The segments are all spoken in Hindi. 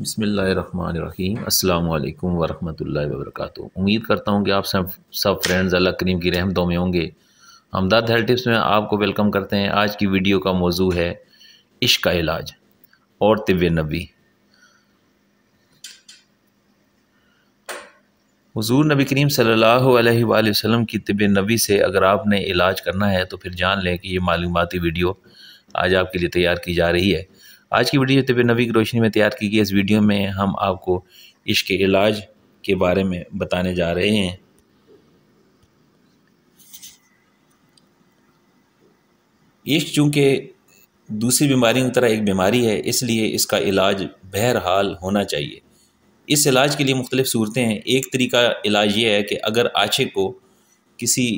बसमीम् अल्लाम वरम् वर्क उम्मीद करता हूँ कि आप सब सब फ्रेंड्स अल्लाह करीम की रहमतों में होंगे हमदाद हेल्थ टिप्स में आपको वेलकम करते हैं आज की वीडियो का मौजू है इश्क का इलाज और तिब नबी हजूर नबी करीम सल्हसम की तिब नबी से अगर आपने इलाज करना है तो फिर जान लें कि ये मालूमती वीडियो आज आपके लिए तैयार की जा रही है आज की वीडियो तब नबी की रोशनी में तैयार की गई इस वीडियो में हम आपको इश्क इलाज के बारे में बताने जा रहे हैं इश्क चूँकि दूसरी बीमारियों की तरह एक बीमारी है इसलिए इसका इलाज बहरहाल होना चाहिए इस इलाज के लिए मुख्तलिफ़ सूरतें हैं एक तरीका इलाज ये है कि अगर आछे को किसी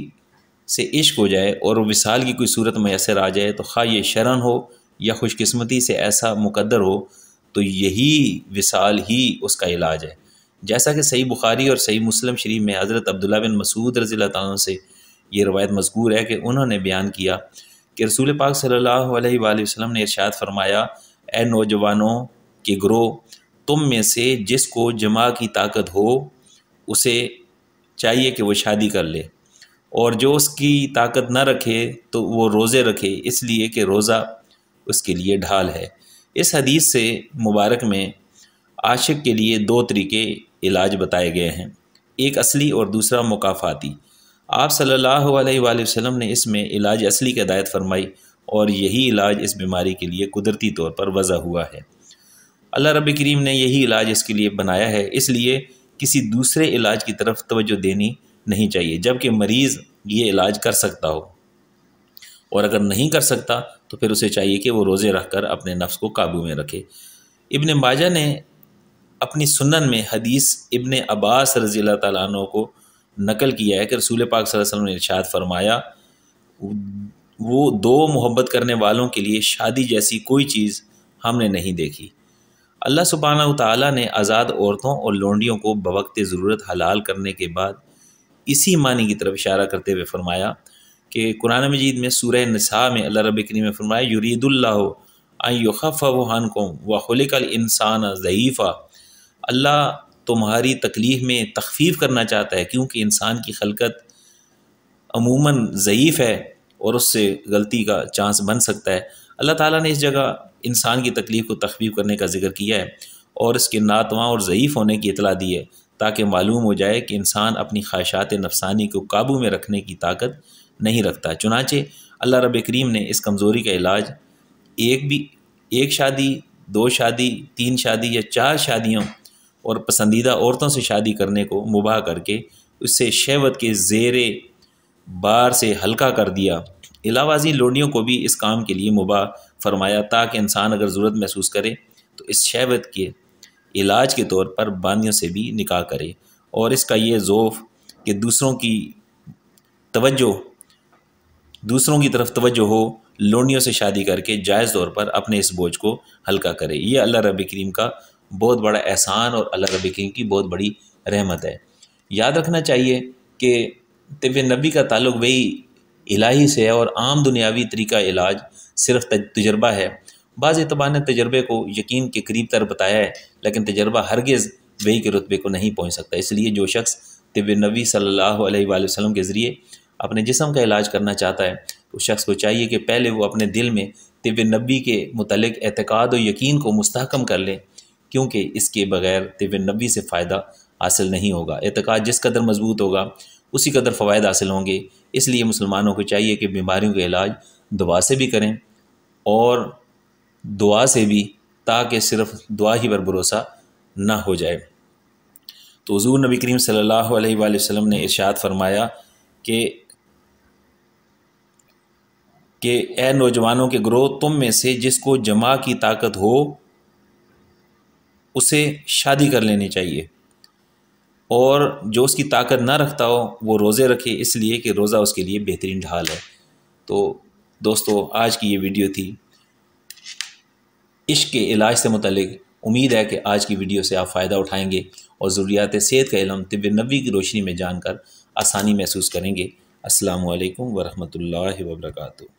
से इश्क हो जाए और विसाल की कोई सूरत मैसर आ जाए तो खा ये शरण हो या खुशकस्मती से ऐसा मुकदर हो तो यही विसाल ही उसका इलाज है जैसा कि सही बुखारी और सही मुस्लिम शरीफ में हज़रत अब्दुल्ला बिन मसूद रज़ी तन से ये रवायत मजकूर है कि उन्होंने बयान किया कि रसूल पाक सल्लल्लाहु अलैहि ने इर्शाद फरमाया ए नौजवानों के ग्रोह तुम में से जिसको जमा की ताकत हो उसे चाहिए कि वो शादी कर ले और जो उसकी ताकत ना रखे तो वो रोज़े रखे इसलिए कि रोज़ा उसके लिए ढाल है इस हदीस से मुबारक में आशिक के लिए दो तरीके इलाज बताए गए हैं एक असली और दूसरा मुकाफाती आप सल्लल्लाहु अलैहि वसल्लम ने इसमें इलाज असली की हदायत फरमाई और यही इलाज इस बीमारी के लिए कुदरती तौर पर वज़ा हुआ है अल्लाह रब करीम ने यही इलाज इसके लिए बनाया है इसलिए किसी दूसरे इलाज की तरफ तवज्जो देनी नहीं चाहिए जबकि मरीज़ ये इलाज कर सकता हो और अगर नहीं कर सकता तो फिर उसे चाहिए कि वो रोज़े रख कर अपने नफ्स को काबू में रखे इब्ने माजा ने अपनी सुनन में हदीस इबन अब्बास रज़ी तु को नकल किया है कि रसूल पाक वसल्लम ने इर्शाद फरमाया वो दो मोहब्बत करने वालों के लिए शादी जैसी कोई चीज़ हमने नहीं देखी अल्लाह सुबहाना ताली ने आज़ाद औरतों और लोंडियों को बवकते ज़रूरत हलाल करने के बाद इसी मानी की तरफ इशारा करते हुए फरमाया कि कुरान मजीद में सूर्य नसा में अल्लाह रब करीम फरमाया यूरीदुल्ला आयुखफ़ा वहान कौम वखलिकल इंसान ज़यीफ़ा अल्लाह तुम्हारी तकलीफ़ में तखफीफ़ करना चाहता है क्योंकि इंसान की खलकत अमूमन ज़यीफ़ है और उससे गलती का चांस बन सकता है अल्लाह ताली ने इस जगह इंसान की तकलीफ़ को तखफीफ़ करने का जिक्र किया है और इसके नातवा और ज़यीफ़ होने की इतला दी है ताकि मालूम हो जाए कि इंसान अपनी ख्वाहिशात नफसानी को काबू में रखने की ताकत नहीं रखता चुनाचे अल्लाह रब करीम ने इस कमज़ोरी का इलाज एक भी एक शादी दो शादी तीन शादी या चार शादियों और पसंदीदा औरतों से शादी करने को मुबाह करके उससे शहवत के जेर बार से हल्का कर दिया इलावाजी लोडियों को भी इस काम के लिए मुबाह फरमाया ताकि इंसान अगर ज़रूरत महसूस करे तो इस शहवत के इलाज के तौर पर बानियों से भी निकाह करे और इसका ये ज़ोफ़ कि दूसरों की तवज्जो दूसरों की तरफ तोज्जो हो लोनियों से शादी करके जायज़ तौर पर अपने इस बोझ को हल्का करे ये अल्लाह रब करीम का बहुत बड़ा एहसान और अल्लाह रब करीम की बहुत बड़ी रहमत है याद रखना चाहिए कि तब नबी का ताल्लुक वही इलाही से है और आम दुनियावी तरीका इलाज सिर्फ तजर्बा है बाज़ अतबार ने तजर्बे को यकीन के करीब तर बताया है लेकिन तजर्बा हरगज़ वही के रुतबे को नहीं पहुँच सकता इसलिए जो शख्स तब नबी सल्ला वसलम के ज़रिए अपने जिसम का इलाज करना चाहता है तो शख्स को चाहिए कि पहले वो अपने दिल में तिब नबी के मतलब एतक़ाद और यकीन को मस्तकम कर लें क्योंकि इसके बगैर तिब नबी से फ़ायदा हासिल नहीं होगा एतक़ाद जिस कदर मजबूत होगा उसी कदर फ़वाद हासिल होंगे इसलिए मुसलमानों को चाहिए कि बीमारियों का इलाज दुआ से भी करें और दुआ से भी ताकि सिर्फ दुआ ही पर भरोसा ना हो जाए तो हजूर नबी करीम सल्ला वसम ने इर्शाद फरमाया कि कि ए नौजवानों के ग्रोह तुम में से जिसको जमा की ताकत हो उसे शादी कर लेनी चाहिए और जो उसकी ताकत ना रखता हो वो रोज़े रखे इसलिए कि रोज़ा उसके लिए बेहतरीन ढाल है तो दोस्तों आज की ये वीडियो थी इश्क के इलाज से मतलब उम्मीद है कि आज की वीडियो से आप फ़ायदा उठाएंगे और ज़रूरियात सेहत का इलम तिब नबी की रोशनी में जानकर आसानी महसूस करेंगे असलकम वरहमल वर्का